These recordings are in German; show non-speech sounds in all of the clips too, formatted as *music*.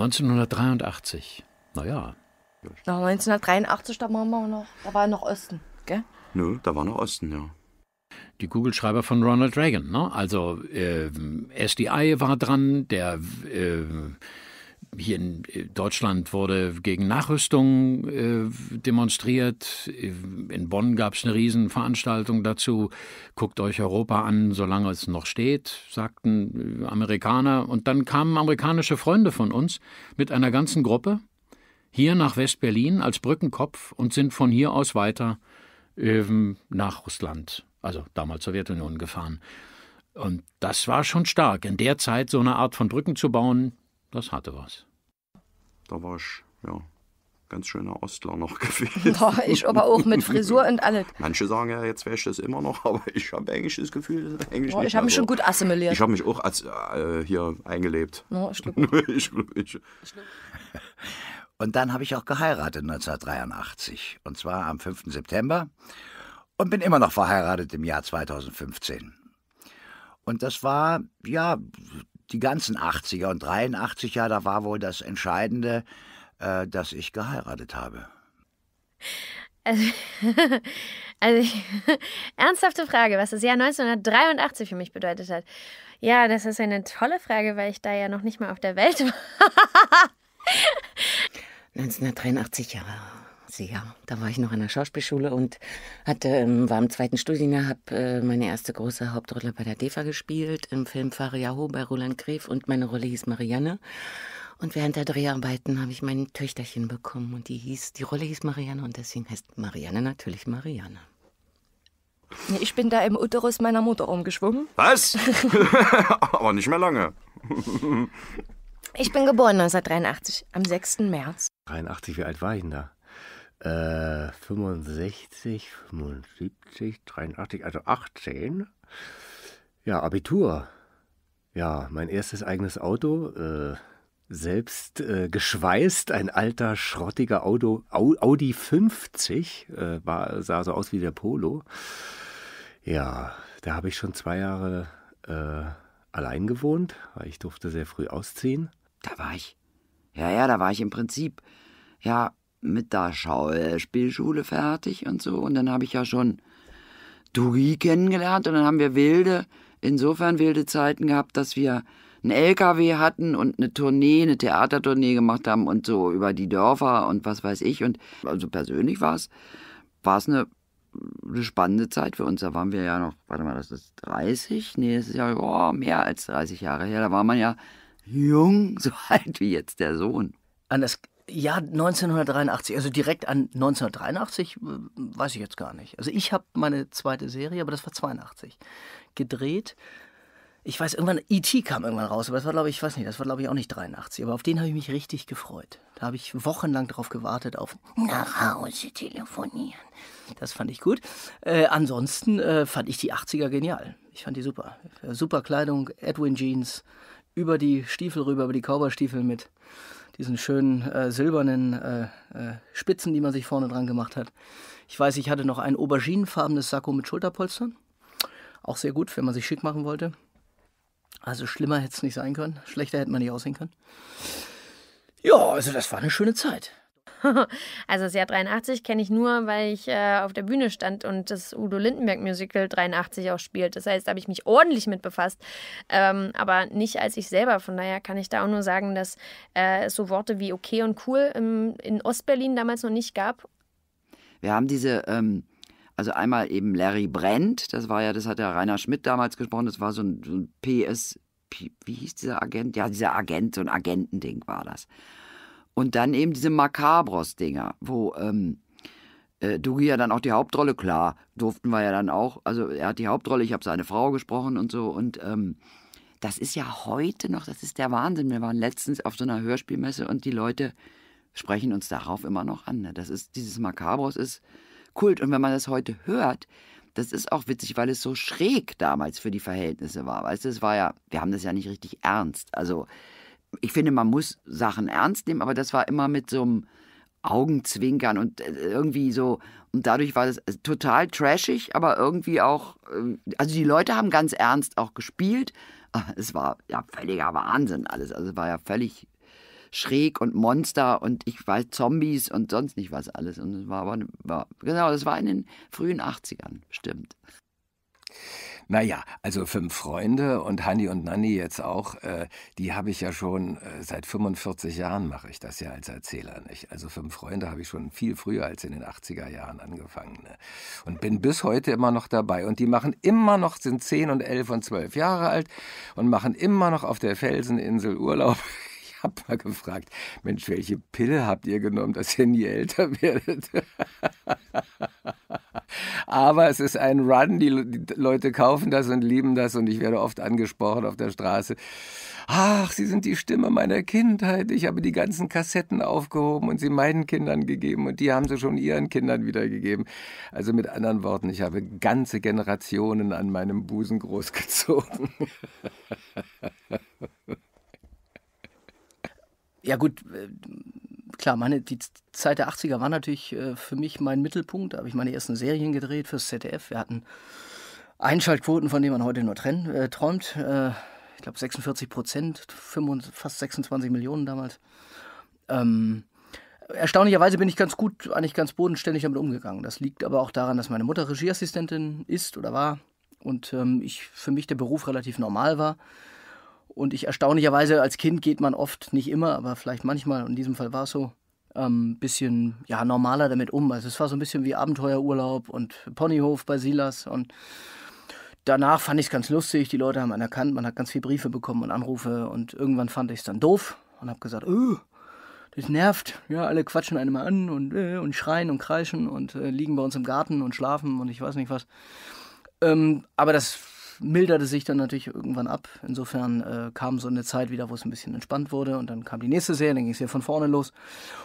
1983. Naja. 1983, da waren wir noch, da war noch Osten, gell? Nö, da war noch Osten, ja. Die Kugelschreiber von Ronald Reagan, ne? Also äh, SDI war dran, der äh, hier in äh, Deutschland wurde gegen Nachrüstung äh, demonstriert. In Bonn gab es eine Riesenveranstaltung dazu. Guckt euch Europa an, solange es noch steht, sagten äh, Amerikaner. Und dann kamen amerikanische Freunde von uns mit einer ganzen Gruppe hier nach West-Berlin als Brückenkopf und sind von hier aus weiter äh, nach Russland, also damals Sowjetunion, gefahren. Und das war schon stark. In der Zeit so eine Art von Brücken zu bauen, das hatte was. Da war ich, ja, ganz schöner Ostler noch *laughs* gewesen. Ja, ich aber auch mit Frisur und alles. Manche sagen ja, jetzt wäre ich das immer noch, *laughs* aber ich habe eigentlich das Gefühl, eigentlich ja, Ich habe mich schon gut assimiliert. Ich habe mich auch als, äh, hier eingelebt. Ja, ich *laughs* ich, ich. Und dann habe ich auch geheiratet 1983. Und zwar am 5. September. Und bin immer noch verheiratet im Jahr 2015. Und das war, ja, die ganzen 80er und 83er, da war wohl das Entscheidende, äh, dass ich geheiratet habe. Also, *laughs* also ich, *laughs* ernsthafte Frage, was das Jahr 1983 für mich bedeutet hat. Ja, das ist eine tolle Frage, weil ich da ja noch nicht mal auf der Welt *laughs* war. 1983 Jahre. 20 Jahre. Da war ich noch an der Schauspielschule und hatte, ähm, war im zweiten Studienjahr, habe äh, meine erste große Hauptrolle bei der DEFA gespielt, im Film Fariaho bei Roland Gref und meine Rolle hieß Marianne. Und während der Dreharbeiten habe ich mein Töchterchen bekommen und die hieß, die Rolle hieß Marianne und deswegen heißt Marianne natürlich Marianne. Ich bin da im Uterus meiner Mutter rumgeschwungen. Was? *laughs* *laughs* Aber nicht mehr lange. ich bin geboren 1983, am 6. März. 83, wie alt war ich denn da? äh, 65, 75, 83, also 18. Ja, Abitur. Ja, mein erstes eigenes Auto. Äh, selbst äh, geschweißt, ein alter, schrottiger Auto, Audi 50, äh, war, sah so aus wie der Polo. Ja, da habe ich schon zwei Jahre äh, allein gewohnt, weil ich durfte sehr früh ausziehen. Da war ich. Ja, ja, da war ich im Prinzip. Ja, mit der Schauspielschule fertig und so. Und dann habe ich ja schon Duri kennengelernt und dann haben wir wilde, insofern wilde Zeiten gehabt, dass wir einen LKW hatten und eine Tournee, eine Theatertournee gemacht haben und so über die Dörfer und was weiß ich. Und also persönlich war es, war es eine, eine, spannende Zeit für uns. Da waren wir ja noch, warte mal, das ist 30? Nee, das ist ja oh, mehr als 30 Jahre her. Da war man ja jung, *laughs* so alt wie jetzt der Sohn. An das ja, 1983. Also direkt an 1983 äh, weiß ich jetzt gar nicht. Also ich habe meine zweite Serie, aber das war 82, gedreht. Ich weiß, irgendwann, E.T. kam irgendwann raus, aber das war, glaube ich, ich weiß nicht, das war, glaube ich, auch nicht 83. Aber auf den habe ich mich richtig gefreut. Da habe ich wochenlang darauf gewartet, auf nach Hause telefonieren. Das fand ich gut. Äh, ansonsten äh, fand ich die 80er genial. Ich fand die super. Super Kleidung, Edwin Jeans, über die Stiefel rüber, über die Cowboy-Stiefel mit diesen schönen äh, silbernen äh, äh, Spitzen, die man sich vorne dran gemacht hat. Ich weiß, ich hatte noch ein auberginenfarbenes Sakko mit Schulterpolstern. Auch sehr gut, wenn man sich schick machen wollte. Also schlimmer hätte es nicht sein können. Schlechter hätte man nicht aussehen können. Ja, also das war eine schöne Zeit. *laughs* also das Jahr 83 kenne ich nur, weil ich äh, auf der Bühne stand und das Udo Lindenberg Musical 83 auch spielt. Das heißt, da habe ich mich ordentlich mit befasst, ähm, aber nicht als ich selber. Von daher kann ich da auch nur sagen, dass äh, es so Worte wie okay und cool im, in Ostberlin damals noch nicht gab. Wir haben diese ähm also einmal eben Larry Brent, das war ja, das hat ja Rainer Schmidt damals gesprochen, das war so ein, so ein PS, wie hieß dieser Agent? Ja, dieser Agent, so ein Agentending war das. Und dann eben diese makabros dinger wo ähm, äh, Dugi ja dann auch die Hauptrolle, klar, durften wir ja dann auch. Also er hat die Hauptrolle, ich habe seine Frau gesprochen und so. Und ähm, das ist ja heute noch, das ist der Wahnsinn. Wir waren letztens auf so einer Hörspielmesse und die Leute sprechen uns darauf immer noch an. Ne? Das ist, dieses Makabros ist Kult. Und wenn man das heute hört, das ist auch witzig, weil es so schräg damals für die Verhältnisse war. Weißt du, es war ja, wir haben das ja nicht richtig ernst. Also ich finde, man muss Sachen ernst nehmen, aber das war immer mit so einem Augenzwinkern und äh, irgendwie so. Und dadurch war das äh, total trashig, aber irgendwie auch. Äh, also die Leute haben ganz ernst auch gespielt. *laughs* Es war ja völliger Wahnsinn alles. Also war ja völlig schräg und Monster und ich weiß Zombies und sonst nicht was alles. Und es war aber war, genau, das war in den frühen 80ern, stimmt. Naja, also fünf Freunde und Hanni und Nanni jetzt auch, äh, die habe ich ja schon äh, seit 45 Jahren mache ich das ja als Erzähler. Nicht? Also fünf Freunde habe ich schon viel früher als in den 80er Jahren angefangen. Ne? Und bin bis heute immer noch dabei. Und die machen immer noch, sind 10 und 11 und 12 Jahre alt und machen immer noch auf der Felseninsel Urlaub *laughs* Ich habe mal gefragt, Mensch, welche Pille habt ihr genommen, dass ihr nie älter *laughs* werdet? Aber es ist ein Run, die, die Leute kaufen das und lieben das und ich werde oft angesprochen auf der Straße. Ach, Sie sind die Stimme meiner Kindheit. Ich habe die ganzen Kassetten aufgehoben und sie meinen Kindern gegeben und die haben sie schon ihren Kindern wiedergegeben. Also mit anderen Worten, ich habe ganze Generationen an meinem Busen großgezogen. ja gut, äh, klar, meine, die Zeit der 80er war natürlich äh, für mich mein Mittelpunkt. Da habe ich meine ersten Serien gedreht fürs ZDF. Wir hatten Einschaltquoten, von denen man heute nur trenn, äh, träumt. Äh, ich glaube 46 Prozent, fast 26 Millionen damals. Ähm, erstaunlicherweise bin ich ganz gut, eigentlich ganz bodenständig damit umgegangen. Das liegt aber auch daran, dass meine Mutter Regieassistentin ist oder war und ähm, ich für mich der Beruf relativ normal war. Und ich erstaunlicherweise als Kind geht man oft, nicht immer, aber vielleicht manchmal, in diesem Fall war es so, ein ähm, bisschen ja, normaler damit um. Also es war so ein bisschen wie Abenteuerurlaub und Ponyhof bei Silas und danach fand ich es ganz lustig. Die Leute haben einen erkannt, man hat ganz viele Briefe bekommen und Anrufe und irgendwann fand ich es dann doof und habe gesagt, öh, das nervt. Ja, alle quatschen einem mal an und, äh, und schreien und kreischen und äh, liegen bei uns im Garten und schlafen und ich weiß nicht was. Ähm, aber das milderte sich dann natürlich irgendwann ab. Insofern äh, kam so eine Zeit wieder, wo es ein bisschen entspannt wurde und dann kam die nächste Serie, dann ging es hier von vorne los.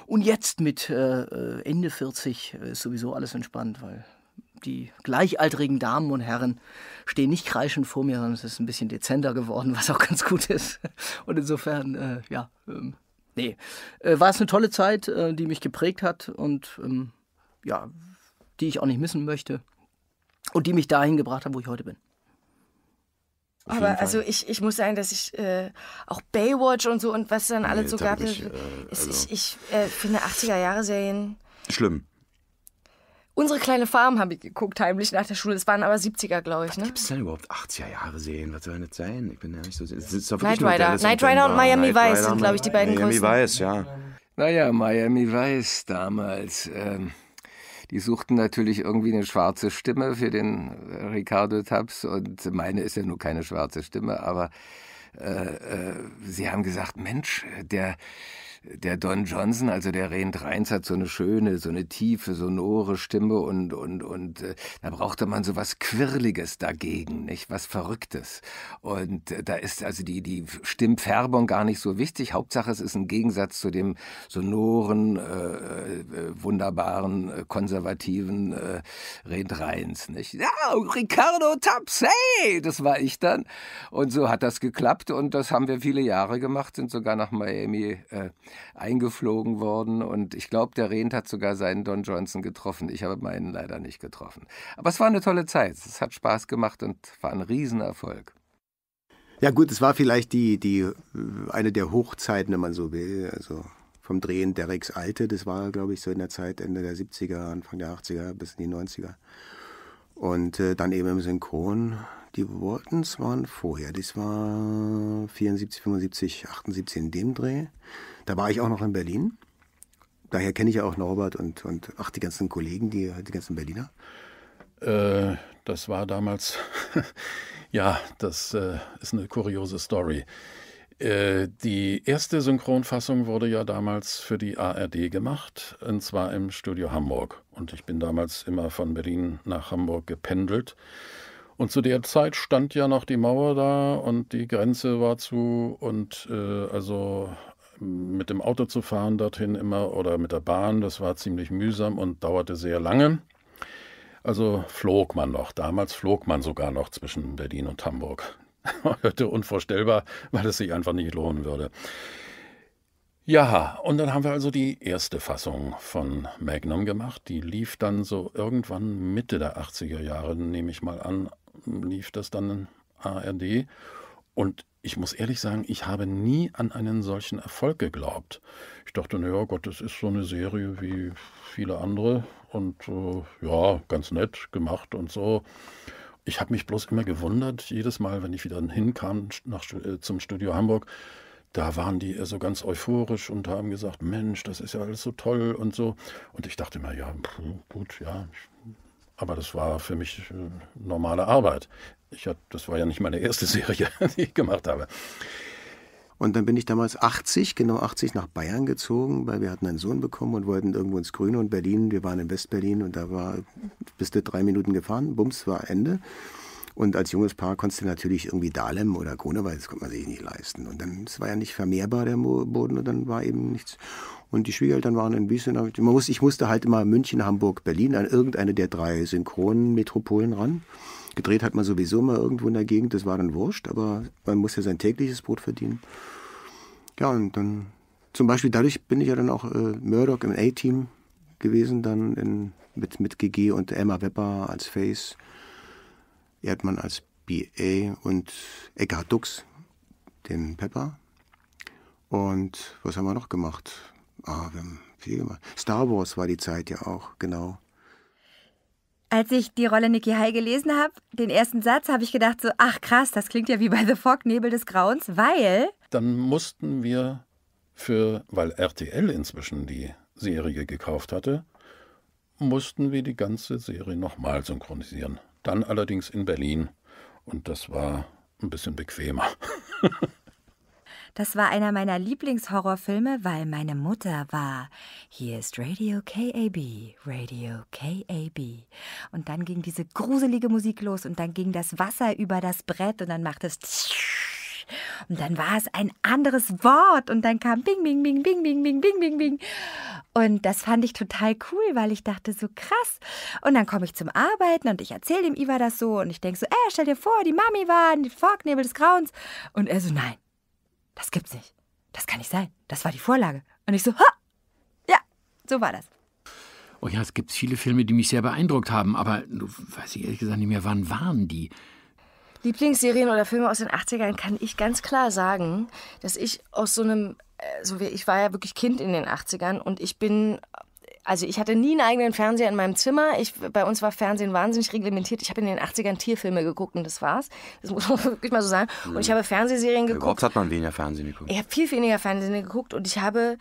Und jetzt mit äh, äh Ende 40 ist sowieso alles entspannt, weil die gleichaltrigen Damen und Herren stehen nicht kreischend vor mir, sondern es ist ein bisschen dezenter geworden, was auch ganz gut ist. Und insofern, äh, ja, ähm, nee, äh, war es eine tolle Zeit, äh, die mich geprägt hat und ähm, ja, die ich auch nicht missen möchte und die mich dahin gebracht hat, wo ich heute bin. Aber also ich, ich muss sagen, dass ich äh, auch Baywatch und so und was dann alles nee, so gab, ich, äh, also ich, ich äh, finde 80er-Jahre-Serien... Schlimm. Unsere kleine Farm habe ich geguckt, heimlich nach der Schule. Es waren aber 70er, glaube ich. Ne? Gibt es denn überhaupt 80er-Jahre-Serien? Was soll denn das sein? Ich bin ja nicht so... Ja. Knight Rider. Knight Rider und Miami Night Vice sind, glaube ich, die beiden Miami größten. Miami Vice, ja. Naja, Miami Vice damals... Ähm die suchten natürlich irgendwie eine schwarze Stimme für den äh, Ricardo Taps und meine ist ja nur keine schwarze Stimme, aber äh, äh, sie haben gesagt, Mensch, der der Don Johnson, also der Rent Reins, hat so eine schöne, so eine tiefe, sonore Stimme und, und, und äh, da brauchte man so was Quirliges dagegen, nicht? Was Verrücktes. Und äh, da ist also die, die Stimmfärbung gar nicht so wichtig. Hauptsache, es ist ein Gegensatz zu dem sonoren, äh, äh wunderbaren, äh, konservativen äh, Rent Reins, nicht? Ja, Ricardo Taps, hey! Das war ich dann. Und so hat das geklappt und das haben wir viele Jahre gemacht, sind sogar nach Miami äh, eingeflogen worden. Und ich glaube, der Rent hat sogar seinen Don Johnson getroffen. Ich habe meinen leider nicht getroffen. Aber es war eine tolle Zeit. Es hat Spaß gemacht und war ein Riesenerfolg. Ja gut, es war vielleicht die, die, eine der Hochzeiten, wenn man so will. Also vom Drehen Derek's Alte, das war, glaube ich, so in der Zeit Ende der 70er, Anfang der 80er bis in die 90er. Und äh, dann eben im Synchron die Waltons waren vorher, das war 74, 75, 78 in dem Dreh. Da war ich auch noch in Berlin. Daher kenne ich ja auch Norbert und, und ach, die ganzen Kollegen, die, die ganzen Berliner. Äh, das war damals, *laughs* ja, das äh, ist eine kuriose Story. Äh, die erste Synchronfassung wurde ja damals für die ARD gemacht, und zwar im Studio Hamburg. Und ich bin damals immer von Berlin nach Hamburg gependelt. Und zu der Zeit stand ja noch die Mauer da und die Grenze war zu und äh, also mit dem Auto zu fahren dorthin immer oder mit der Bahn, das war ziemlich mühsam und dauerte sehr lange. Also flog man noch. Damals flog man sogar noch zwischen Berlin und Hamburg. Heute *laughs* unvorstellbar, weil es sich einfach nicht lohnen würde. Ja, und dann haben wir also die erste Fassung von Magnum gemacht. Die lief dann so irgendwann Mitte der 80er Jahre, nehme ich mal an, lief das dann in ARD. Und ich muss ehrlich sagen, ich habe nie an einen solchen Erfolg geglaubt. Ich dachte, naja, Gott, das ist so eine Serie wie viele andere und äh, ja, ganz nett gemacht und so. Ich habe mich bloß immer gewundert, jedes Mal, wenn ich wieder hinkam nach, äh, zum Studio Hamburg, da waren die so ganz euphorisch und haben gesagt, Mensch, das ist ja alles so toll und so. Und ich dachte mir, ja, gut, ja, ich aber das war für mich äh, normale Arbeit. Ich hat, das war ja nicht meine erste *laughs* Serie, die ich gemacht habe. Und dann bin ich damals 80, genau 80, nach Bayern gezogen, weil wir hatten einen Sohn bekommen und wollten irgendwo ins Grüne und Berlin. Wir waren in Westberlin und da war, bist du drei Minuten gefahren, bums, war Ende. Und als junges Paar konntest du natürlich irgendwie Dahlem oder Grunewald, das konnte man sich nicht leisten. Und dann es war ja nicht vermehrbar, der Boden, und dann war eben nichts. Und die Schwiegereltern waren in Wiesbaden. Man muss, ich musste halt immer München, Hamburg, Berlin an irgendeine der drei synchronen Metropolen ran. Gedreht hat man sowieso mal irgendwo in der Gegend, das war dann wurscht, aber man muss ja sein tägliches Brot verdienen. Ja, und dann zum Beispiel dadurch bin ich ja dann auch äh, Murdoch im A-Team gewesen, dann in, mit, mit GG und Emma Wepper als Face. Erdmann als BA und Eckhard Dux, den Pepper. Und was haben wir noch gemacht? Ah, wir haben viel gemacht. Star Wars war die Zeit ja auch, genau. Als ich die Rolle Nikki High gelesen habe, den ersten Satz, habe ich gedacht so, ach krass, das klingt ja wie bei The Fog, Nebel des Grauens, weil... Dann mussten wir für, weil RTL inzwischen die Serie gekauft hatte, mussten wir die ganze Serie nochmal synchronisieren dann allerdings in Berlin und das war ein bisschen bequemer. *laughs* Das war einer meiner Lieblingshorrorfilme, weil meine Mutter war. Hier ist Radio KAB, Radio KAB. Und dann ging diese gruselige Musik los und dann ging das Wasser über das Brett und dann macht es. Und dann war es ein anderes Wort und dann kam Bing, Bing, Bing, Bing, Bing, Bing, Bing, Bing, Bing. Und das fand ich total cool, weil ich dachte, so krass. Und dann komme ich zum Arbeiten und ich erzähle dem Iva das so und ich denke so, ey, stell dir vor, die Mami war in die Forknebel des Grauens. Und er so, nein, das gibt's nicht. Das kann nicht sein. Das war die Vorlage. Und ich so, ha! Ja, so war das. Oh ja, es gibt viele Filme, die mich sehr beeindruckt haben, aber weiß ich ehrlich gesagt nicht mehr, wann waren die? Lieblingsserien oder Filme aus den 80ern kann ich ganz klar sagen, dass ich aus so einem, äh, so wie ich war ja wirklich Kind in den 80ern und ich bin also ich hatte nie einen eigenen Fernseher in meinem Zimmer. Ich, bei uns war Fernsehen wahnsinnig reglementiert. Ich habe in den 80ern Tierfilme geguckt und das war's. Das muss man *laughs* wirklich mal so sagen. Und ich hm. habe Fernsehserien geguckt. Überhaupt hat man weniger Fernsehen geguckt. Ich habe viel weniger Fernsehen geguckt und ich habe...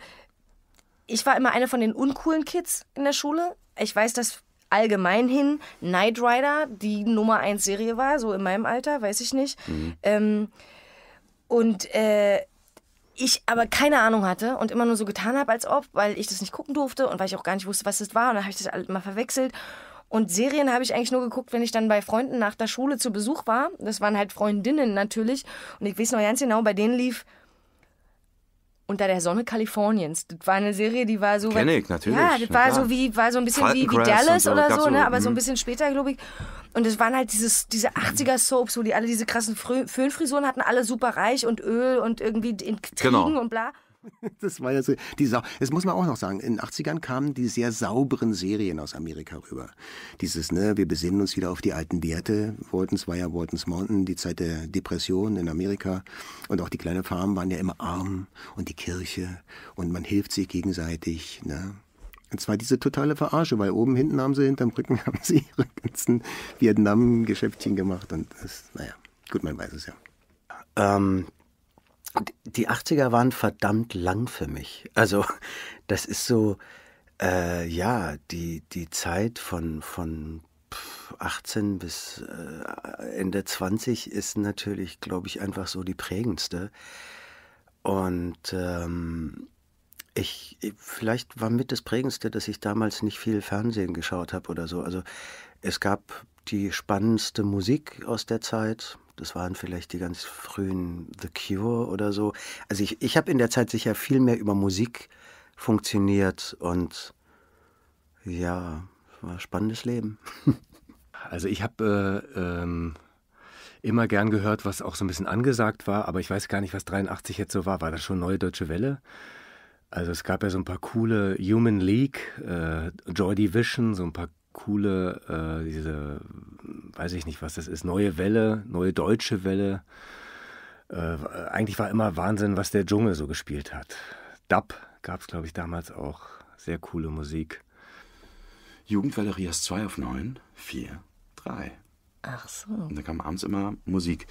Ich war immer eine von den uncoolen Kids in der Schule. Ich weiß, dass allgemein hin Knight Rider die Nummer 1 Serie war, so in meinem Alter, weiß ich nicht. Mhm. Ähm, und äh, ich aber keine Ahnung hatte und immer nur so getan habe, als ob, weil ich das nicht gucken durfte und weil ich auch gar nicht wusste, was das war. Und dann habe ich das alles mal verwechselt. Und Serien habe ich eigentlich nur geguckt, wenn ich dann bei Freunden nach der Schule zu Besuch war. Das waren halt Freundinnen natürlich. Und ich weiß noch ganz genau, bei denen lief unter der Sonne Kaliforniens. Das war eine Serie, die war so. Kenn ich, natürlich. Ja, das war ja, so wie, war so ein bisschen wie, wie Dallas so, oder so, ne? Aber so ein mhm. bisschen später, glaube ich. Und es waren halt dieses, diese 80er-Soaps, wo die alle diese krassen Föhnfrisuren hatten, alle super reich und Öl und irgendwie in Kriegen genau. und bla. *laughs* Das war ja so. Die Sau das muss man auch noch sagen. In den 80ern kamen die sehr sauberen Serien aus Amerika rüber. Dieses, ne, wir besinnen uns wieder auf die alten Werte. Waltons Wire, Waltons Mountain, die Zeit der Depression in Amerika. Und auch die kleine Farm waren ja immer arm und die Kirche und man hilft sich gegenseitig, ne. Und zwar diese totale Verarsche, weil oben hinten haben sie, hinterm Rücken *laughs* haben sie ihre ganzen Vietnam-Geschäftchen gemacht und das, naja, gut, man weiß es ja. Ähm, die 80er waren verdammt lang für mich. Also *laughs* das ist so, äh, ja, die, die Zeit von, von 18 bis äh, Ende 20 ist natürlich, glaube ich, einfach so die prägendste. Und ähm, ich, vielleicht war mit das Prägendste, dass ich damals nicht viel Fernsehen geschaut habe oder so. Also es gab die spannendste Musik aus der Zeit. Das waren vielleicht die ganz frühen The Cure oder so. Also ich, ich habe in der Zeit sicher viel mehr über Musik funktioniert und ja, war ein spannendes Leben. *laughs* Also ich habe äh, ähm, immer gern gehört, was auch so ein bisschen angesagt war, aber ich weiß gar nicht, was 83 jetzt so war. War das schon Neue Deutsche Welle? Also es gab ja so ein paar coole Human League, äh, Joy Division, so ein paar coole, äh, diese, weiß ich nicht, was das ist, neue Welle, neue deutsche Welle. Äh, eigentlich war immer Wahnsinn, was der Dschungel so gespielt hat. Dub gab es, glaube ich, damals auch. Sehr coole Musik. Jugend Valerias 2 auf 9, 4, 3. Ach so. Und da kam abends immer Musik.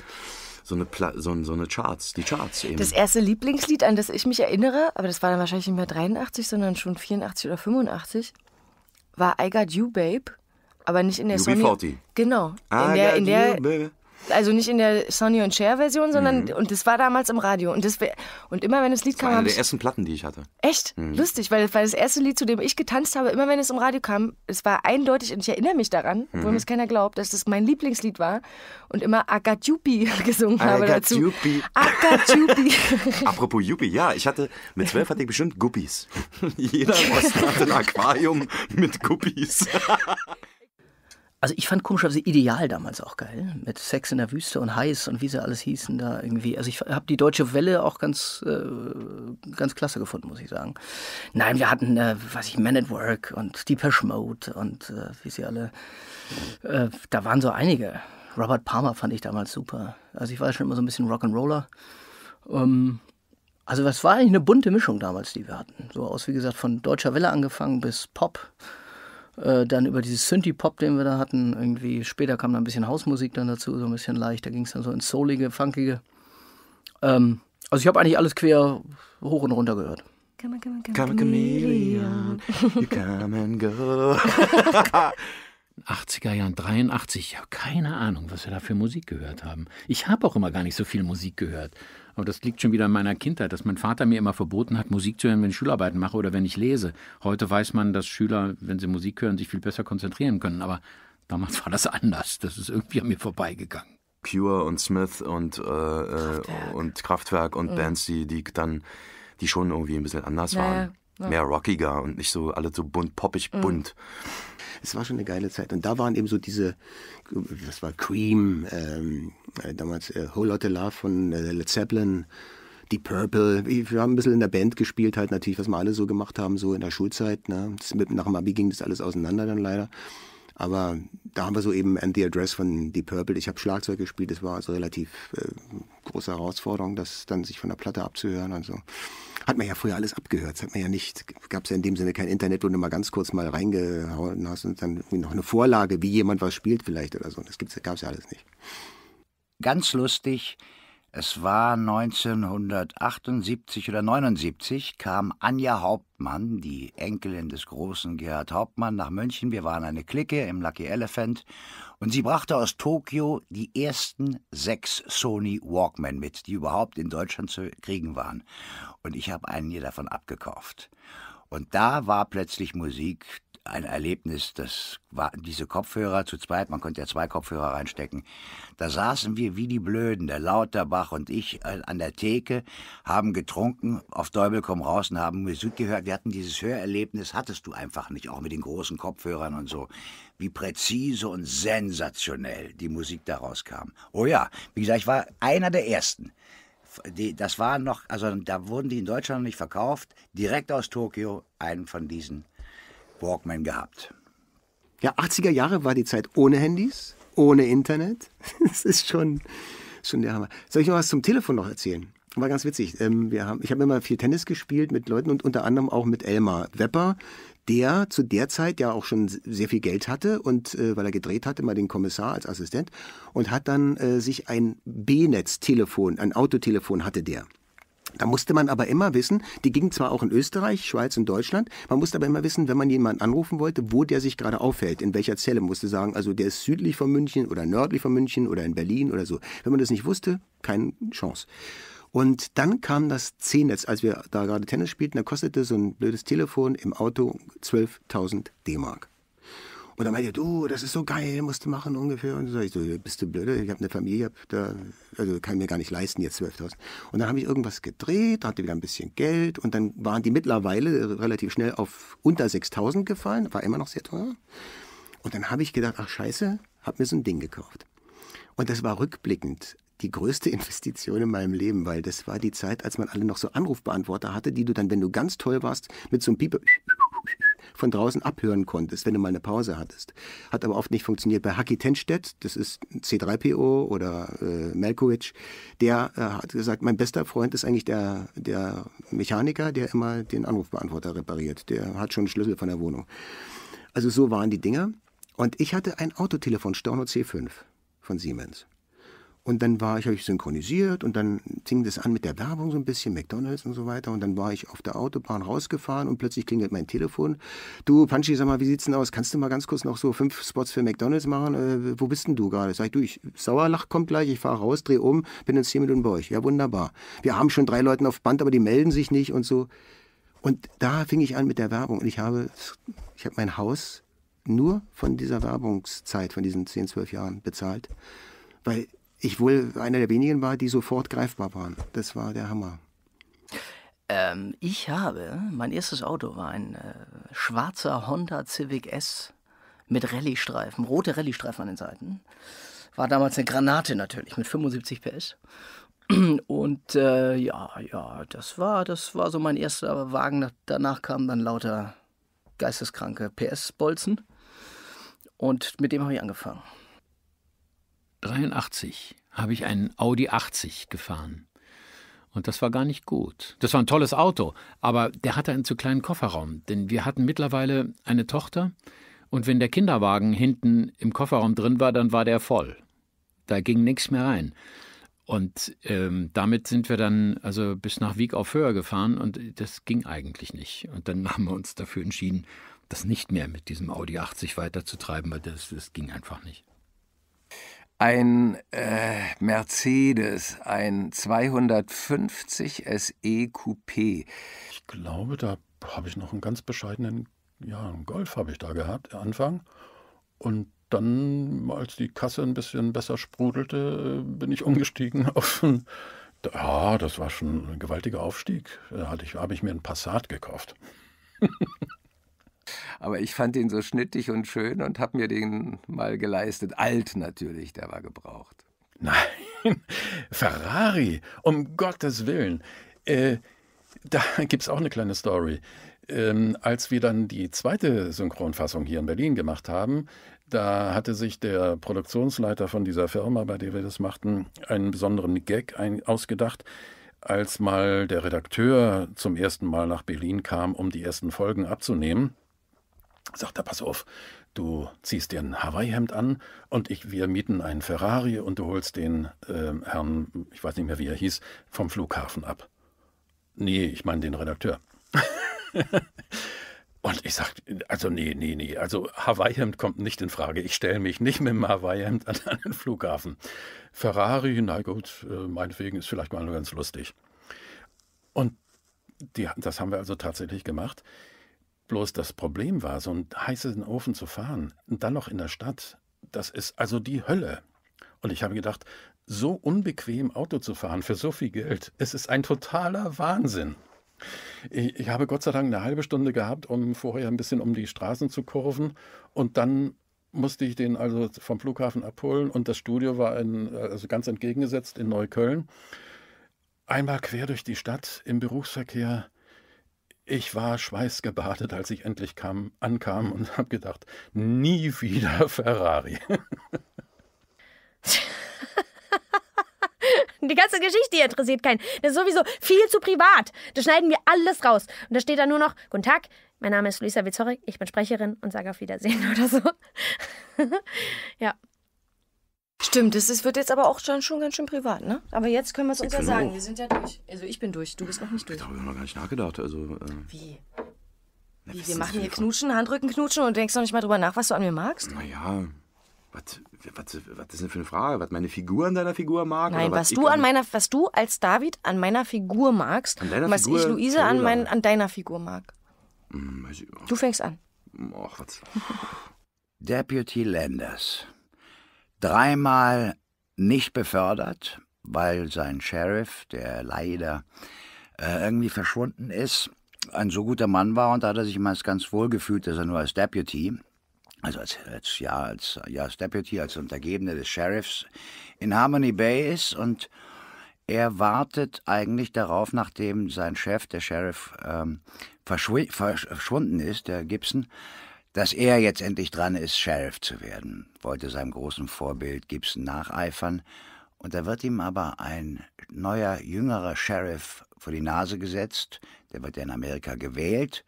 So eine, Pla so, so, eine Charts, die Charts eben. Das erste Lieblingslied, an das ich mich erinnere, aber das war dann wahrscheinlich nicht mehr 83, sondern schon 84 oder 85, war I Got You Babe, aber nicht in der Sony. UB40. Genau. In I der, in der, also nicht in der Sony und Cher Version, sondern mhm. und das war damals im Radio und das und immer wenn das Lied kam, das war eine der ersten Platten, die ich hatte. Echt? Mhm. Lustig, weil das war das erste Lied, zu dem ich getanzt habe, immer wenn es im Radio kam, es war eindeutig und ich erinnere mich daran, obwohl mhm. mir es keiner glaubt, dass das mein Lieblingslied war und immer Agajupi *laughs* gesungen habe dazu. Agajupi. *laughs* Apropos Jupi, ja, ich hatte mit zwölf hatte ich bestimmt Guppies. *laughs* Jeder Osten hat ein Aquarium mit Guppies. Also ich fand komischerweise Ideal damals auch geil, mit Sex in der Wüste und Heiß und wie sie alles hießen da irgendwie. Also ich habe die deutsche Welle auch ganz, äh, ganz klasse gefunden, muss ich sagen. Nein, wir hatten, äh, weiß ich, Man at Work und Deepesh Mode und äh, wie sie alle, äh, da waren so einige. Robert Palmer fand ich damals super. Also ich war schon immer so ein bisschen Rock'n'Roller. Ähm, also das war eigentlich eine bunte Mischung damals, die wir hatten. So aus, wie gesagt, von deutscher Welle angefangen bis Pop äh, dann über dieses Synthie-Pop, den wir da hatten, irgendwie später kam dann ein bisschen Hausmusik dann dazu, so ein bisschen leicht, da ging es dann so ins Soulige, Funkige. Ähm, also ich habe eigentlich alles quer hoch und runter gehört. Come, come, come, come chameleon, you come and go. 80er *laughs* Jahren, 83, ich habe keine Ahnung, was wir da für Musik gehört haben. Ich habe auch immer gar nicht so viel Musik gehört. Aber das liegt schon wieder in meiner Kindheit, dass mein Vater mir immer verboten hat, Musik zu hören, wenn ich Schularbeiten mache oder wenn ich lese. Heute weiß man, dass Schüler, wenn sie Musik hören, sich viel besser konzentrieren können. Aber damals war das anders. Das ist irgendwie an mir vorbeigegangen. Cure und Smith und, äh, äh, Kraftwerk. und Kraftwerk und, mhm. Bands, die, die dann die schon irgendwie ein bisschen anders naja. waren. Ja. Mehr rockiger und nicht so alle so bunt, poppig mhm. bunt. Es war schon eine geile Zeit. Und da waren eben so diese, was war Cream, ähm, äh, damals äh, Whole Lotta Love von äh, Led Zeppelin, die Purple. Wir haben ein bisschen in der Band gespielt, halt natürlich, was wir alle so gemacht haben, so in der Schulzeit. Ne? Das, mit, nach dem Abi ging das alles auseinander dann leider. Aber da haben wir so eben And the Address von Deep Purple. Ich habe Schlagzeug gespielt, das war also relativ äh, große Herausforderung, das dann sich von der Platte abzuhören und Hat man ja früher alles abgehört, das hat man ja nicht, gab es ja in dem Sinne kein Internet, wo du mal ganz kurz mal reingehauen hast und dann noch eine Vorlage, wie jemand was spielt vielleicht oder so. Das gab es ja alles nicht. Ganz lustig, es war 1978 oder 79, kam Anja Hauptmann, die Enkelin des großen Gerhard Hauptmann, nach München. Wir waren eine Clique im Lucky Elephant und sie brachte aus Tokio die ersten sechs Sony Walkman mit, die überhaupt in Deutschland zu kriegen waren. Und ich habe einen ihr davon abgekauft. Und da war plötzlich Musik, ein Erlebnis, das war diese Kopfhörer zu zweit, man konnte ja zwei Kopfhörer reinstecken. Da saßen wir wie die Blöden, der Lauterbach und ich äh, an der Theke, haben getrunken, auf Däubel komm raus und haben Musik gehört. Wir hatten dieses Hörerlebnis, hattest du einfach nicht, auch mit den großen Kopfhörern und so. Wie präzise und sensationell die Musik daraus kam. Oh ja, wie gesagt, ich war einer der Ersten. Die, das waren noch, also da wurden die in Deutschland noch nicht verkauft, direkt aus Tokio, einen von diesen Walkman gehabt. Ja, 80er Jahre war die Zeit ohne Handys, ohne Internet. *laughs* Das ist schon, schon der Hammer. Soll ich noch was zum Telefon noch erzählen? War ganz witzig. Ähm, wir haben, ich habe immer viel Tennis gespielt mit Leuten und unter anderem auch mit Elmar Wepper, der zu der Zeit ja auch schon sehr viel Geld hatte und äh, weil er gedreht hatte, mal den Kommissar als Assistent und hat dann äh, sich ein B-Netz-Telefon, ein Autotelefon hatte der. Da musste man aber immer wissen, die ging zwar auch in Österreich, Schweiz und Deutschland, man musste aber immer wissen, wenn man jemanden anrufen wollte, wo der sich gerade aufhält, in welcher Zelle, musste sagen, also der ist südlich von München oder nördlich von München oder in Berlin oder so. Wenn man das nicht wusste, keine Chance. Und dann kam das C-Netz, als wir da gerade Tennis spielten, da kostete so ein blödes Telefon im Auto 12.000 D-Mark. Und dann meinte er, du, das ist so geil, musst du machen ungefähr. Und so, ich so, bist du blöde? Ich habe eine Familie, hab da, also kann mir gar nicht leisten jetzt 12.000. Und dann habe ich irgendwas gedreht, hatte wieder ein bisschen Geld und dann waren die mittlerweile relativ schnell auf unter 6.000 gefallen, war immer noch sehr teuer. Und dann habe ich gedacht, ach scheiße, habe mir so ein Ding gekauft. Und das war rückblickend die größte *laughs* Investition in meinem Leben, weil das war die Zeit, als man alle noch so Anrufbeantworter hatte, die du dann, wenn du ganz toll warst, mit so einem Pieper von draußen abhören konntest, wenn du mal eine Pause hattest. Hat aber oft nicht funktioniert. Bei Haki Tenstedt, das ist C3PO oder äh, Melkowitsch, der äh, hat gesagt, mein bester Freund ist eigentlich der, der Mechaniker, der immer den Anrufbeantworter repariert. Der hat schon einen Schlüssel von der Wohnung. Also so waren die Dinger. Und ich hatte ein Autotelefon, Storno C5 von Siemens. Und dann war ich, habe ich synchronisiert und dann fing das an mit der Werbung so ein bisschen, McDonalds und so weiter. Und dann war ich auf der Autobahn rausgefahren und plötzlich klingelt mein Telefon. Du, Panchi, sag mal, wie sieht's denn aus? Kannst du mal ganz kurz noch so fünf Spots für McDonalds machen? Äh, wo bist denn du gerade? Sag ich, du, ich, Sauerlach kommt gleich, ich fahre raus, dreh um, bin in zehn Minuten bei euch. Ja, wunderbar. Wir haben schon drei Leute auf Band, aber die melden sich nicht und so. Und da fing ich an mit der Werbung. Und ich habe, ich habe mein Haus nur von dieser Werbungszeit, von diesen zehn, zwölf Jahren bezahlt. Weil ich wohl einer der wenigen war, die sofort greifbar waren. Das war der Hammer. Ähm, ich habe, mein erstes Auto war ein äh, schwarzer Honda Civic S mit Rallye-Streifen, rote Rallye-Streifen an den Seiten. War damals eine Granate natürlich mit 75 PS. *clears throat* Und äh, ja, ja, das war, das war so mein erster Wagen. Danach kamen dann lauter geisteskranke PS-Bolzen. Und mit dem habe ich angefangen. 1983 habe ich einen Audi 80 gefahren. Und das war gar nicht gut. Das war ein tolles Auto, aber der hatte einen zu kleinen Kofferraum, denn wir hatten mittlerweile eine Tochter und wenn der Kinderwagen hinten im Kofferraum drin war, dann war der voll. Da ging nichts mehr rein. Und ähm, damit sind wir dann also bis nach Wieg auf Höhe gefahren und das ging eigentlich nicht. Und dann *laughs* haben wir uns dafür entschieden, das nicht mehr mit diesem Audi 80 weiterzutreiben, weil das, das ging einfach nicht. Ein äh, Mercedes, ein 250 SE Coupé. Ich glaube, da habe ich noch einen ganz bescheidenen, ja, einen Golf habe ich da gehabt, Anfang. Und dann, als die Kasse ein bisschen besser sprudelte, bin ich *laughs* umgestiegen auf ein. Ja, das war schon ein gewaltiger Aufstieg. Da hatte ich, habe ich mir einen Passat gekauft. *laughs* Aber ich fand ihn so schnittig und schön und habe mir den mal geleistet. Alt natürlich, der war gebraucht. Nein, *laughs* Ferrari, um Gottes Willen. Äh, da *laughs* gibt es auch eine kleine Story. Ähm, als wir dann die zweite Synchronfassung hier in Berlin gemacht haben, da hatte sich der Produktionsleiter von dieser Firma, bei der wir das machten, einen besonderen Gag ein ausgedacht. Als mal der Redakteur zum ersten Mal nach Berlin kam, um die ersten Folgen abzunehmen, Sagt er, pass auf, du ziehst dir ein Hawaii-Hemd an und ich, wir mieten einen Ferrari und du holst den äh, Herrn, ich weiß nicht mehr, wie er hieß, vom Flughafen ab. Nee, ich meine den Redakteur. *laughs* und ich sag, also nee, nee, nee, also Hawaii-Hemd kommt nicht in Frage. Ich stelle mich nicht mit dem Hawaii-Hemd an, an *laughs* den Flughafen. Ferrari, na gut, äh, meinetwegen ist vielleicht mal ganz lustig. Und die, das haben wir also tatsächlich gemacht. Bloß das Problem war, so einen heißen Ofen zu fahren und dann noch in der Stadt, das ist also die Hölle. Und ich habe gedacht, so unbequem Auto zu fahren für so viel Geld, es ist ein totaler Wahnsinn. Ich, ich habe Gott sei Dank eine halbe Stunde gehabt, um vorher ein bisschen um die Straßen zu kurven und dann musste ich den also vom Flughafen abholen und das Studio war in, also ganz entgegengesetzt in Neukölln. Einmal quer durch die Stadt im Berufsverkehr ich war schweißgebadet, als ich endlich kam, ankam und *laughs* habe gedacht, nie wieder Ferrari. *laughs* Die ganze Geschichte interessiert keinen. Das ist sowieso viel zu privat. Da schneiden wir alles raus. Und da steht dann nur noch, guten Tag, mein Name ist Luisa Witzorek, ich bin Sprecherin und sage auf Wiedersehen *laughs* oder so. ja, Stimmt, es wird jetzt aber auch schon, schon ganz schön privat, ne? Aber jetzt können wir es uns ja sagen. Wir sind ja durch. Also ich bin durch, du bist noch nicht durch. Darüber haben wir gar nicht nachgedacht. Also, äh, Wie? Na, ne, Wie, wir machen hier Knutschen, Handrücken, Knutschen und denkst noch nicht mal drüber nach, was du an mir magst? Naja, was, ist denn für eine Frage? Was meine Figur an deiner Figur mag? Nein, was, was, du an meiner, was du als David an meiner Figur magst, an deiner und was Figur ich Luise an, mein, an deiner Figur mag. Hm, weiß ich, du fängst an. Och, was. *laughs* Deputy Landers dreimal nicht befördert, weil sein Sheriff, der leider äh, irgendwie verschwunden ist, ein so guter Mann war und da hat er sich immer ganz wohl gefühlt, dass er nur als Deputy, also als, als, ja, als, ja, als Deputy, als Untergebene des Sheriffs in Harmony Bay ist und er wartet eigentlich darauf, nachdem sein Chef, der Sheriff, ähm, verschw verschwunden ist, der Gibson, dass er jetzt endlich dran ist, Sheriff zu werden, wollte seinem großen Vorbild Gibson nacheifern, und da wird ihm aber ein neuer, jüngerer Sheriff vor die Nase gesetzt, der wird ja in Amerika gewählt,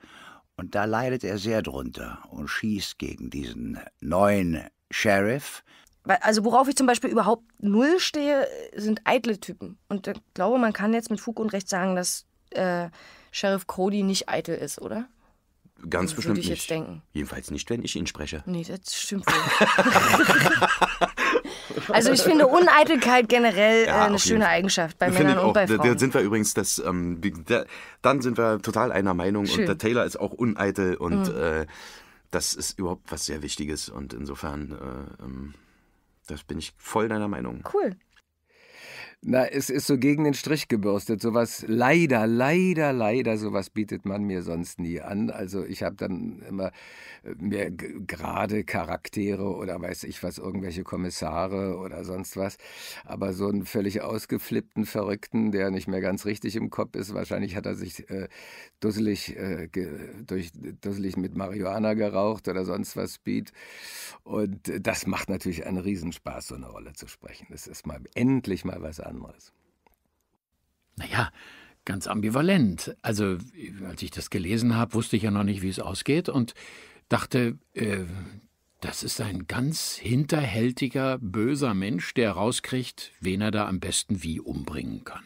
und da leidet er sehr drunter und schießt gegen diesen neuen Sheriff. Also worauf ich zum Beispiel überhaupt null stehe, sind eitle Typen. Und ich glaube, man kann jetzt mit Fug und Recht sagen, dass äh, Sheriff Cody nicht eitel ist, oder? Ganz das bestimmt ich nicht. Jetzt denken. Jedenfalls nicht, wenn ich ihn spreche. Nee, das stimmt wohl. *laughs* also ich finde Uneitelkeit generell ja, äh, eine schöne Eigenschaft bei Männern und bei Frauen. Da, da sind wir übrigens das, ähm, da, dann sind wir total einer Meinung Schön. und der Taylor ist auch uneitel und mhm. äh, das ist überhaupt was sehr Wichtiges und insofern äh, ähm, das bin ich voll deiner Meinung. Cool. Na, es ist so gegen den Strich gebürstet. Sowas, leider, leider, leider, sowas bietet man mir sonst nie an. Also ich habe dann immer mehr gerade Charaktere oder weiß ich was, irgendwelche Kommissare oder sonst was. Aber so einen völlig ausgeflippten Verrückten, der nicht mehr ganz richtig im Kopf ist, wahrscheinlich hat er sich äh, dusselig, äh, durch, dusselig mit Marihuana geraucht oder sonst was, Speed. Und das macht natürlich einen Riesenspaß, so eine Rolle zu sprechen. Das ist mal endlich mal was anderes. Naja, ganz ambivalent. Also, als ich das gelesen habe, wusste ich ja noch nicht, wie es ausgeht. Und dachte, äh, das ist ein ganz hinterhältiger, böser Mensch, der rauskriegt, wen er da am besten wie umbringen kann.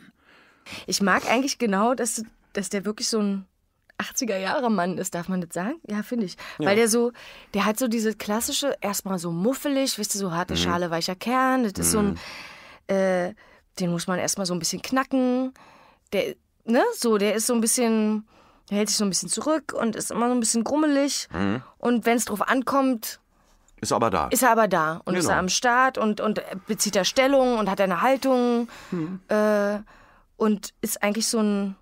Ich mag eigentlich genau, dass, dass der wirklich so ein 80er-Jahre-Mann ist, darf man das sagen? Ja, finde ich. Ja. Weil der so, der hat so diese klassische, erstmal so muffelig, wisst ihr, so harte mhm. Schale, weicher Kern. Das mhm. ist so ein, mhm. äh, den muss man erstmal so ein bisschen knacken. Der, ne, so, der ist so ein bisschen der hält sich so ein bisschen zurück und ist immer so ein bisschen grummelig. Mhm. Und wenn es drauf ankommt. Ist er aber da. Ist er aber da und genau. ist er am Start und, und bezieht er Stellung und hat eine Haltung mhm. äh, und ist eigentlich so ein,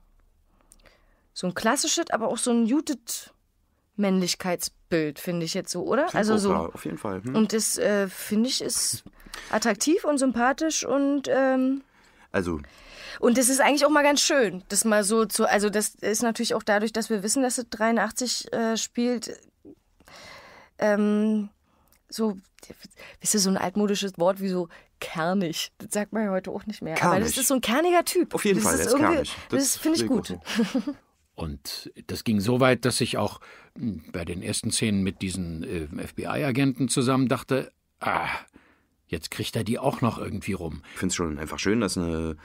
so ein klassisches, aber auch so ein jutet Männlichkeitsbild, finde ich jetzt so, oder? Klingt also so. Klar, auf jeden Fall. Hm. Und das, äh, finde ich, ist attraktiv und sympathisch und ähm, also. Und das ist eigentlich auch mal ganz schön, das mal so zu. Also, das ist natürlich auch dadurch, dass wir wissen, dass es 83 äh, spielt. Ähm, so, wisst ihr, so ein altmodisches Wort wie so kernig. Das sagt man ja heute auch nicht mehr. Kernig. Aber das ist so ein kerniger Typ. Auf jeden das Fall, ist kernig. Das, das finde ich gut. *laughs* Und das ging so weit, dass ich auch hm, bei den ersten Szenen mit diesen äh, FBI-Agenten zusammen dachte, ah, Jetzt kriegt er die auch noch irgendwie rum. Ich finde es schon einfach schön, dass eine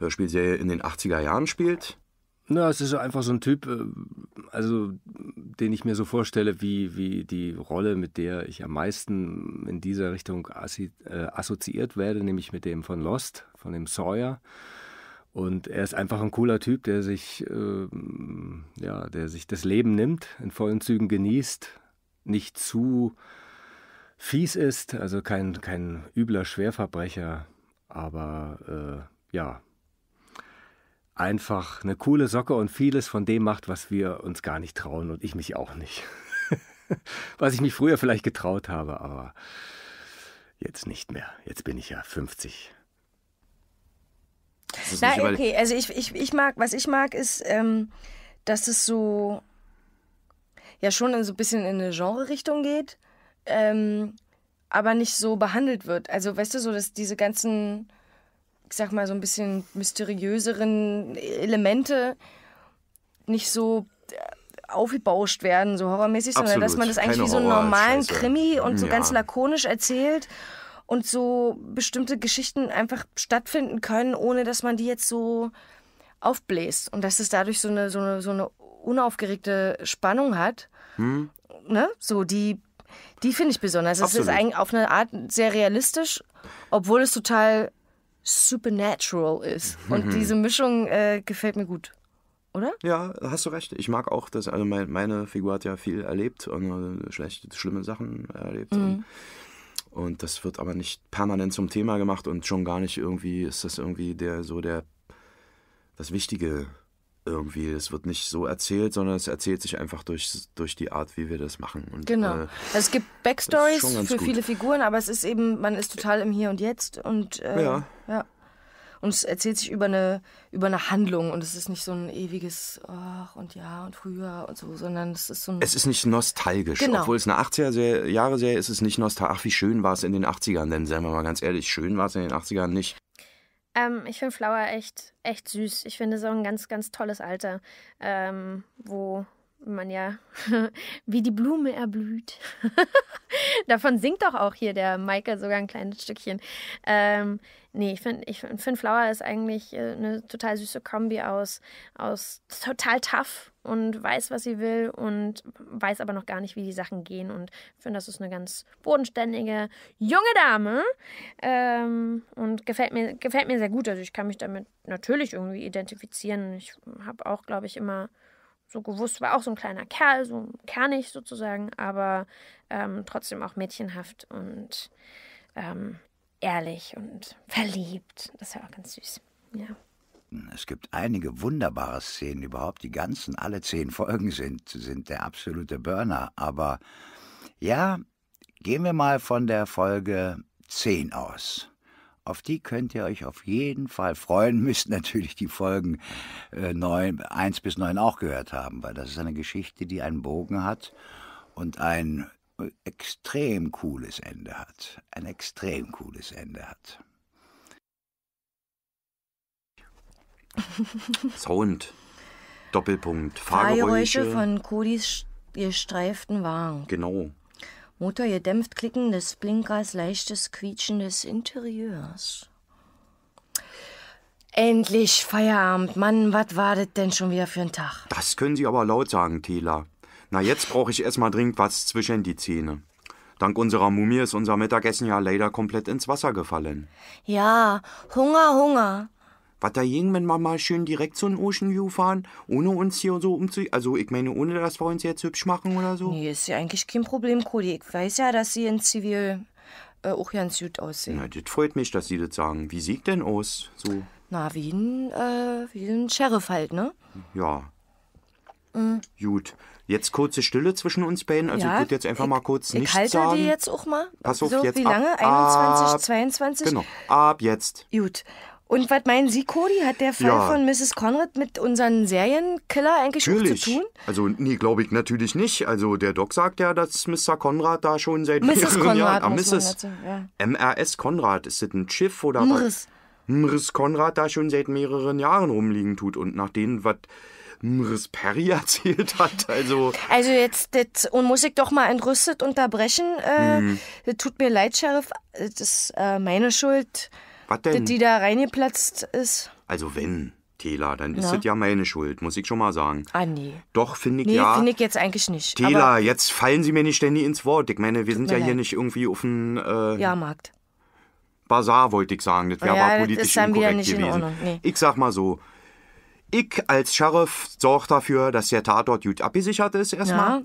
äh, Spielserie in den 80er Jahren spielt. Na, es ist einfach so ein Typ, äh, also den ich mir so vorstelle, wie, wie die Rolle, mit der ich am meisten in dieser Richtung assi, äh, assoziiert werde, nämlich mit dem von Lost, von dem Sawyer. Und er ist einfach ein cooler Typ, der sich, äh, ja, der sich das Leben nimmt, in vollen Zügen genießt, nicht zu fies ist, also kein, kein übler Schwerverbrecher, aber äh, ja, einfach eine coole Socke und vieles von dem macht, was wir uns gar nicht trauen und ich mich auch nicht. *laughs* was ich mich früher vielleicht getraut habe, aber jetzt nicht mehr. Jetzt bin ich ja 50. Na, okay, also ich, ich, ich mag, was ich mag, ist, ähm, dass es so ja schon in so ein bisschen in eine Genre-Richtung geht, ähm, aber nicht so behandelt wird. Also weißt du so, dass diese ganzen, ich sag mal so ein bisschen mysteriöseren Elemente nicht so äh, aufgebauscht werden, so horrormäßig, Absolut. sondern dass man das eigentlich Keine wie so einen normalen Krimi und so ja. ganz lakonisch erzählt und so bestimmte Geschichten einfach stattfinden können, ohne dass man die jetzt so aufbläst und dass es dadurch so eine, so eine, so eine unaufgeregte Spannung hat. Hm. Ne? So, die die finde ich besonders. Es ist eigentlich auf eine Art sehr realistisch, obwohl es total supernatural ist. Und mhm. diese Mischung äh, gefällt mir gut. Oder? Ja, hast du recht. Ich mag auch dass Also mein, meine Figur hat ja viel erlebt und äh, schlechte, schlimme Sachen erlebt. Mhm. Und, und, das wird aber nicht permanent zum Thema gemacht und schon gar nicht irgendwie ist das irgendwie der so der das Wichtige irgendwie, es wird nicht so erzählt, sondern es erzählt sich einfach durch, durch die Art, wie wir das machen. Und, genau. Äh, also es gibt Backstories für gut. viele Figuren, aber es ist eben, man ist total im Hier und Jetzt und äh, ja. ja. Und es erzählt sich über eine, über eine Handlung und es ist nicht so ein ewiges Ach und ja und früher und so, sondern es ist so ein. Es ist nicht nostalgisch. Genau. Obwohl es eine 80er-Jahre-Serie ist, ist es nicht nostalgisch. Ach, wie schön war es in den 80ern, denn seien wir mal ganz ehrlich, schön war es in den 80ern nicht. Ähm, ich finde Flower echt, echt süß. Ich finde so ein ganz, ganz tolles Alter, ähm, wo man ja *laughs* wie die Blume erblüht. *laughs* Davon singt doch auch hier der Maike sogar ein kleines Stückchen. Ähm, nee, ich finde ich find Flower ist eigentlich eine äh, total süße Kombi aus, aus total tough und weiß, was sie will und weiß aber noch gar nicht, wie die Sachen gehen. Und ich finde, das ist eine ganz bodenständige junge Dame ähm, und gefällt mir, gefällt mir sehr gut. Also ich kann mich damit natürlich irgendwie identifizieren. Ich habe auch, glaube ich, immer so gewusst, war auch so ein kleiner Kerl, so kernig sozusagen, aber ähm, trotzdem auch mädchenhaft und ähm, ehrlich und verliebt. Das war auch ganz süß. Ja beobachten. Es gibt einige wunderbare Szenen überhaupt. Die ganzen, alle zehn Folgen sind, sind der absolute Burner. Aber ja, gehen wir mal von der Folge 10 aus. Auf die könnt ihr euch auf jeden Fall freuen. *laughs* Müsst natürlich die Folgen äh, 9, 1 bis 9 auch gehört haben, weil das ist eine Geschichte, die einen Bogen hat und ein äh, extrem cooles Ende hat. Ein extrem cooles Ende hat. *laughs* Sound. Doppelpunkt. Fahrgeräusche. Fahrgeräusche von Kodis gestreiften Wagen. Genau. Motor gedämpft, Klicken des Blinkers, leichtes Quietschen des Interieurs. Endlich Feierabend. Mann, was war das denn schon wieder für ein Tag? Das können Sie aber laut sagen, Thela. Na, jetzt brauche ich erstmal dringend was zwischen die Zähne. Dank unserer Mumie ist unser Mittagessen ja leider komplett ins Wasser gefallen. Ja, Hunger, Hunger was dagegen, wenn wir mal schön direkt zu einem Ocean View fahren, ohne uns hier so umzu... Also ich meine, ohne dass wir uns jetzt hübsch machen oder so? Nee, ist ja eigentlich kein Problem, Cody. Ich weiß ja, dass Sie in Zivil äh, auch ganz süd aussehen. Na, das freut mich, dass Sie das sagen. Wie sieht denn aus so? Na, wie ein, äh, wie ein Sheriff halt, ne? Ja. Mhm. Gut. Jetzt kurze Stille zwischen uns beiden. Also ja, ich würde jetzt einfach ich, mal kurz ich nichts sagen. Ich halte die jetzt auch mal. Pass auf, so, jetzt wie lange? Ab, 21, ab, 22? Genau, ab jetzt. Gut. Und was meinen Sie, Cody? Hat der Fall ja. von Mrs. Conrad mit unseren Serienkiller eigentlich natürlich. zu tun? Also, nee, glaube ich natürlich nicht. Also, der Doc sagt ja, dass Mr. Conrad da schon seit Mrs. mehreren Konrad Jahren. Ah, Mrs. Dazu, ja. MRS Conrad, ist das ein Schiff oder was? Mrs. Conrad da schon seit mehreren Jahren rumliegen tut. Und nach denen, was. Mrs. Perry *laughs* erzählt hat. Also, also jetzt das, und muss ich doch mal entrüstet unterbrechen. Äh, mhm. Tut mir leid, Sheriff. Das ist äh, meine Schuld. Was denn? Dass die da reingeplatzt ist. Also wenn, Tela, dann ist ja. das ja meine Schuld, muss ich schon mal sagen. Ah, nee. Doch, finde ich nee, ja. Nee, finde ich jetzt eigentlich nicht. Tela, jetzt fallen Sie mir nicht ständig ins Wort. Ich meine, wir sind ja leid. hier nicht irgendwie auf dem... Äh, Jahrmarkt. Bazar, wollte ich sagen. Das wäre ja, aber politisch inkorrekt gewesen. In nee. Ich sag mal so, ich als Sheriff sorge dafür, dass der Tatort gut abgesichert ist erstmal. Ja.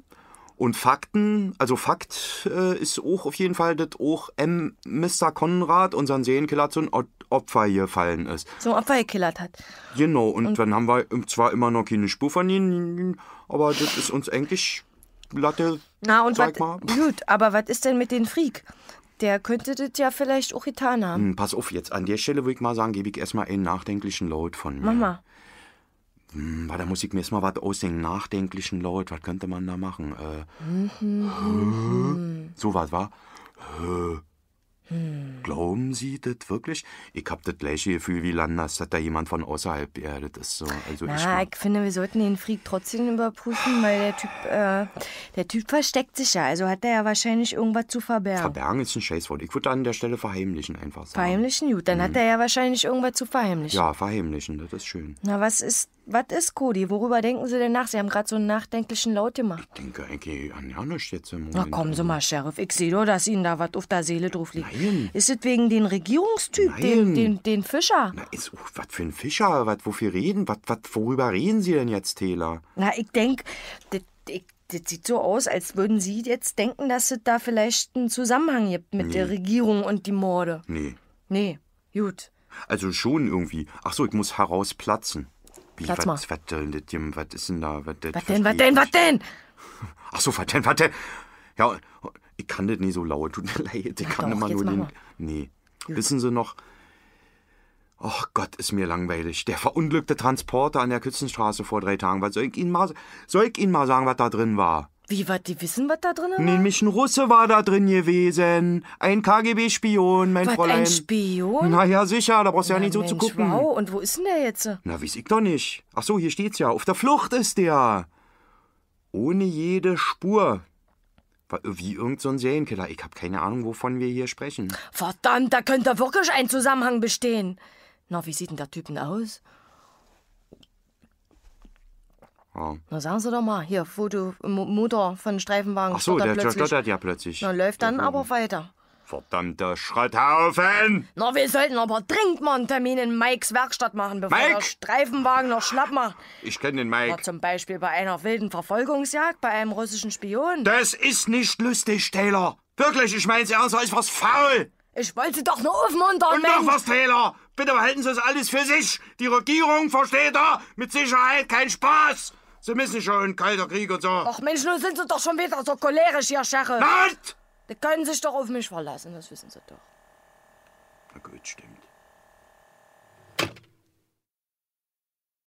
Und Fakten, also Fakt äh, ist auch auf jeden Fall, dass auch M. Mr. Konrad, unseren Seelenkiller, zum einem Opfer gefallen ist. Zum Opfer gekillert hat. Genau, und, und, dann haben wir zwar immer noch keine Spur von ihnen, aber das ist uns eigentlich Latte. Na, und sag wat, mal. Gut, aber was ist denn mit dem Freak? Der könnte das ja vielleicht auch getan haben. Hm, pass auf, jetzt an der Stelle würde ich mal sagen, gebe ich erstmal einen nachdenklichen Laut von mir. Mama. Hm, da muss ich mir erstmal was aussingen, nachdenklichen Leut, was könnte man da machen? Äh, mhm. So was, war. Äh. Hm. Glauben Sie das wirklich? Ich habe das gleiche Gefühl wie Landers, dass da jemand von außerhalb ja, das ist so. Also Na, ich, mein, ich finde, wir sollten den Fried trotzdem überprüfen, weil der Typ, äh, der Typ versteckt sich ja. Also hat er ja wahrscheinlich irgendwas zu verbergen. Verbergen ist ein Scheißwort. Ich würde an der Stelle verheimlichen einfach sagen. Verheimlichen? Gut, dann hm. hat er ja wahrscheinlich irgendwas zu verheimlichen. Ja, verheimlichen, das ist schön. Na, was ist was ist, Cody? Worüber denken Sie denn nach? Sie haben gerade so einen nachdenklichen Laut gemacht. Ich denke eigentlich an ja nichts jetzt im Moment. Na kommen Sie mal, Sheriff. Ich sehe doch, dass Ihnen da was auf der Seele drauf liegt. Nein. Ist es wegen den Regierungstyp, Nein. Den, den, den Fischer? Na, ist, oh, was für ein Fischer? Was, wofür reden? Was, was, worüber reden Sie denn jetzt, Taylor? Na, ich denke, das sieht so aus, als würden Sie jetzt denken, dass es da vielleicht einen Zusammenhang gibt mit nee. der Regierung und die Morde. Nee. Nee, gut. Also schon irgendwie. Ach so, ich muss herausplatzen. Wie, Platz mal. Was denn, was ist denn da? Was denn, was denn, was denn? Was denn? Ach so, was denn, was denn? Ja, ich kann das nicht so laut, tut mir leid. Ich Ach kann doch, immer nur den. Nee. Gut. Wissen Sie noch? Ach Gott, ist mir langweilig. Der verunglückte Transporter an der Küstenstraße vor drei Tagen. Was soll ich Ihnen mal, soll ich Ihnen mal sagen, was da drin war? Wie, war die wissen, was da drin war? Nämlich ein Russe war da drin gewesen. Ein KGB-Spion, mein was, Fräulein. ein Spion? Naja, sicher, da brauchst du ja nicht so Mensch, zu gucken. Wow, und wo ist denn der jetzt? Na, weiß ich doch nicht. Ach so, hier steht's ja. Auf der Flucht ist der. Ohne jede Spur. Wie irgendein so Serienkiller. Ich habe keine Ahnung, wovon wir hier sprechen. Verdammt, da könnte wirklich ein Zusammenhang bestehen. Na, wie sieht denn der Typen aus? Oh. Na sagen Sie doch mal, hier, Foto, M Motor von Streifenwagen. Ach so, der stottert ja plötzlich. Na, läuft dann mhm. aber weiter. Verdammter Schrotthaufen! Na, wir sollten aber dringend mal einen Termin in Mikes Werkstatt machen, bevor Mike? der Streifenwagen noch schlapp macht. Ich kenne den Mike. Na, zum Beispiel bei einer wilden Verfolgungsjagd bei einem russischen Spion. Das ist nicht lustig, Taylor. Wirklich, ich meine, es da ist was faul. Ich wollte doch nur aufmuntern, Und Mensch. noch was, Taylor. Bitte behalten Sie das alles für sich. Die Regierung versteht da mit Sicherheit keinen Spaß. Sie müssen schon, kalter Krieg und so. Ach Mensch, nun sind Sie doch schon wieder so cholerisch hier, Scherre. Was? Die können sich doch auf mich verlassen, das wissen Sie doch. Na gut, stimmt.